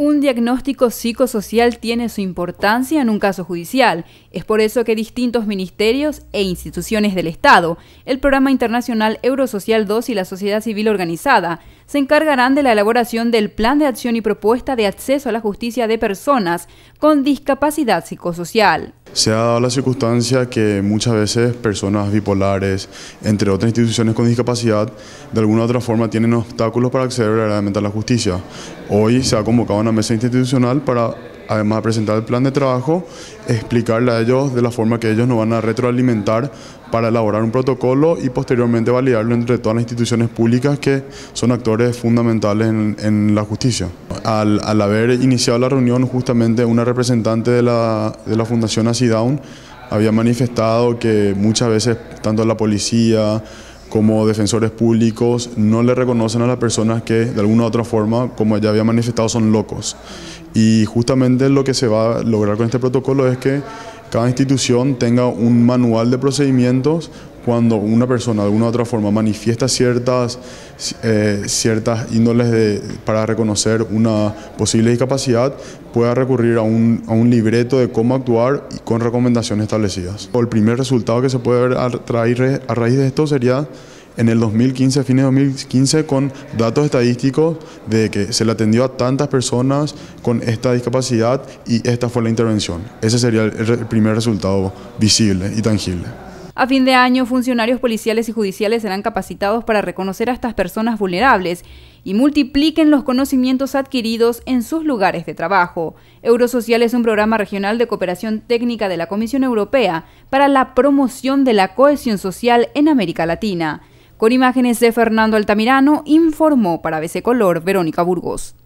Un diagnóstico psicosocial tiene su importancia en un caso judicial. Es por eso que distintos ministerios e instituciones del Estado, el Programa Internacional Eurosocial II y la Sociedad Civil Organizada, se encargarán de la elaboración del Plan de Acción y Propuesta de Acceso a la Justicia de Personas con Discapacidad Psicosocial. Se ha dado la circunstancia que muchas veces personas bipolares, entre otras instituciones con discapacidad, de alguna u otra forma tienen obstáculos para acceder realmente a la justicia. Hoy se ha convocado una mesa institucional para además de presentar el plan de trabajo, explicarle a ellos de la forma que ellos nos van a retroalimentar para elaborar un protocolo y posteriormente validarlo entre todas las instituciones públicas que son actores fundamentales en, la justicia. Al, haber iniciado la reunión, justamente una representante de la, de la Fundación Asidown había manifestado que muchas veces tanto la policía, como defensores públicos no le reconocen a las personas que de alguna u otra forma, como ya había manifestado, son locos. Y justamente lo que se va a lograr con este protocolo es que cada institución tenga un manual de procedimientos cuando una persona de alguna u otra forma manifiesta ciertas, eh, ciertas índoles de, para reconocer una posible discapacidad, pueda recurrir a un, a un libreto de cómo actuar y con recomendaciones establecidas. El primer resultado que se puede ver a, traer a raíz de esto sería en el 2015, fines de 2015, con datos estadísticos de que se le atendió a tantas personas con esta discapacidad y esta fue la intervención. Ese sería el primer resultado visible y tangible. A fin de año, funcionarios policiales y judiciales serán capacitados para reconocer a estas personas vulnerables y multipliquen los conocimientos adquiridos en sus lugares de trabajo. Eurosocial es un programa regional de cooperación técnica de la Comisión Europea para la promoción de la cohesión social en América Latina. Con imágenes de Fernando Altamirano, informó para BC Color Verónica Burgos.